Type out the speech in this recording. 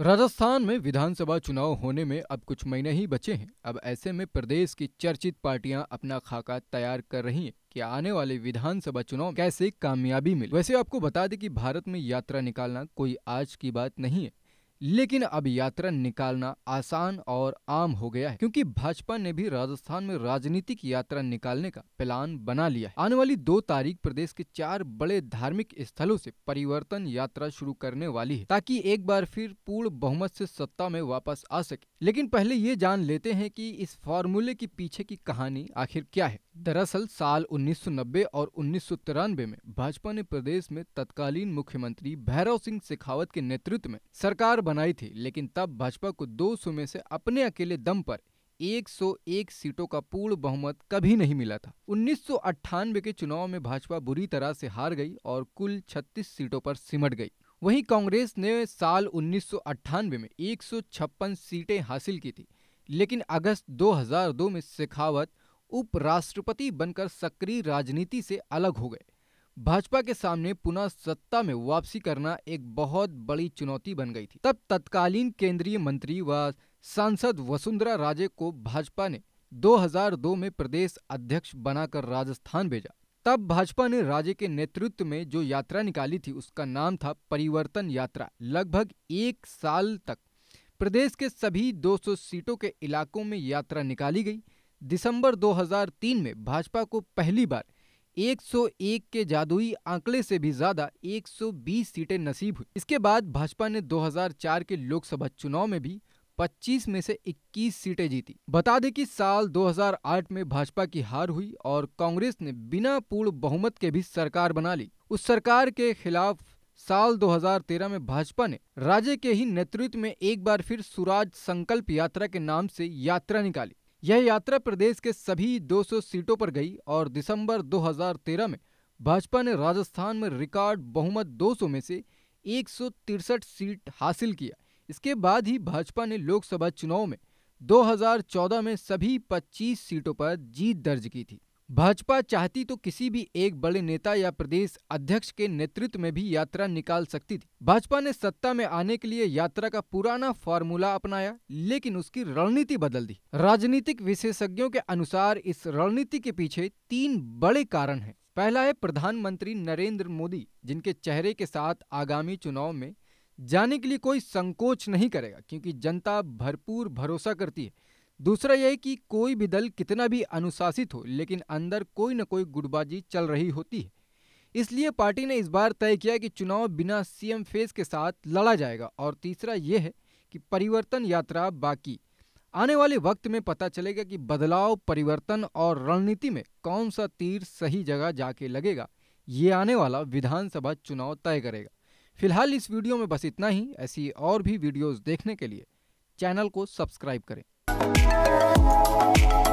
राजस्थान में विधानसभा चुनाव होने में अब कुछ महीने ही बचे हैं अब ऐसे में प्रदेश की चर्चित पार्टियां अपना खाका तैयार कर रही हैं कि आने वाले विधानसभा चुनाव कैसे कामयाबी मिले वैसे आपको बता दें कि भारत में यात्रा निकालना कोई आज की बात नहीं है लेकिन अब यात्रा निकालना आसान और आम हो गया है क्योंकि भाजपा ने भी राजस्थान में राजनीतिक यात्रा निकालने का प्लान बना लिया है आने वाली दो तारीख प्रदेश के चार बड़े धार्मिक स्थलों से परिवर्तन यात्रा शुरू करने वाली है ताकि एक बार फिर पूर्ण बहुमत से सत्ता में वापस आ सके लेकिन पहले ये जान लेते हैं की इस फॉर्मूले के पीछे की कहानी आखिर क्या है दरअसल साल उन्नीस और उन्नीस में भाजपा ने प्रदेश में तत्कालीन मुख्यमंत्री भैरव सिंह शेखावत के नेतृत्व में सरकार बनाई थी लेकिन तब भाजपा को दो सौ में से अपने अकेले दम पर 101 सीटों का पूर्ण बहुमत कभी नहीं मिला था उन्नीस के चुनाव में भाजपा बुरी तरह से हार गई और कुल 36 सीटों पर सिमट गई वहीं कांग्रेस ने साल उन्नीस में 156 सीटें हासिल की थी लेकिन अगस्त 2002 में शेखावत उपराष्ट्रपति बनकर सक्रिय राजनीति से अलग हो गए भाजपा के सामने पुनः सत्ता में वापसी करना एक बहुत बड़ी चुनौती बन गई थी तब तत्कालीन केंद्रीय मंत्री व सांसद वसुंधरा राजे को भाजपा ने 2002 में प्रदेश अध्यक्ष बनाकर राजस्थान भेजा तब भाजपा ने राजे के नेतृत्व में जो यात्रा निकाली थी उसका नाम था परिवर्तन यात्रा लगभग एक साल तक प्रदेश के सभी 200 सीटों के इलाकों में यात्रा निकाली गई दिसंबर 2003 में भाजपा को पहली बार 101 के जादुई आंकड़े से भी ज्यादा 120 सीटें नसीब हुई इसके बाद भाजपा ने 2004 के लोकसभा चुनाव में भी 25 में से 21 सीटें जीती बता दें कि साल 2008 में भाजपा की हार हुई और कांग्रेस ने बिना पूर्ण बहुमत के भी सरकार बना ली उस सरकार के खिलाफ साल 2013 में भाजपा ने राज्य के ही नेतृत्व में एक बार फिर सुराज संकल्प यात्रा के नाम से यात्रा निकाली यह यात्रा प्रदेश के सभी 200 सीटों पर गई और दिसंबर 2013 में भाजपा ने राजस्थान में रिकॉर्ड बहुमत 200 में से एक सीट हासिल किया इसके बाद ही भाजपा ने लोकसभा चुनाव में 2014 में सभी 25 सीटों पर जीत दर्ज की थी भाजपा चाहती तो किसी भी एक बड़े नेता या प्रदेश अध्यक्ष के नेतृत्व में भी यात्रा निकाल सकती थी भाजपा ने सत्ता में आने के लिए यात्रा का पुराना फॉर्मूला अपनाया लेकिन उसकी रणनीति बदल दी राजनीतिक विशेषज्ञों के अनुसार इस रणनीति के पीछे तीन बड़े कारण हैं पहला है प्रधानमंत्री नरेंद्र मोदी जिनके चेहरे के साथ आगामी चुनाव में जाने के लिए कोई संकोच नहीं करेगा क्योंकि जनता भरपूर भरोसा करती है दूसरा यह कि कोई भी दल कितना भी अनुशासित हो लेकिन अंदर कोई न कोई गुटबाजी चल रही होती है इसलिए पार्टी ने इस बार तय किया कि चुनाव बिना सीएम फेस के साथ लड़ा जाएगा और तीसरा यह है कि परिवर्तन यात्रा बाकी आने वाले वक्त में पता चलेगा कि बदलाव परिवर्तन और रणनीति में कौन सा तीर सही जगह जाके लगेगा ये आने वाला विधानसभा चुनाव तय करेगा फिलहाल इस वीडियो में बस इतना ही ऐसी और भी वीडियोस देखने के लिए चैनल को सब्सक्राइब करें Thank you.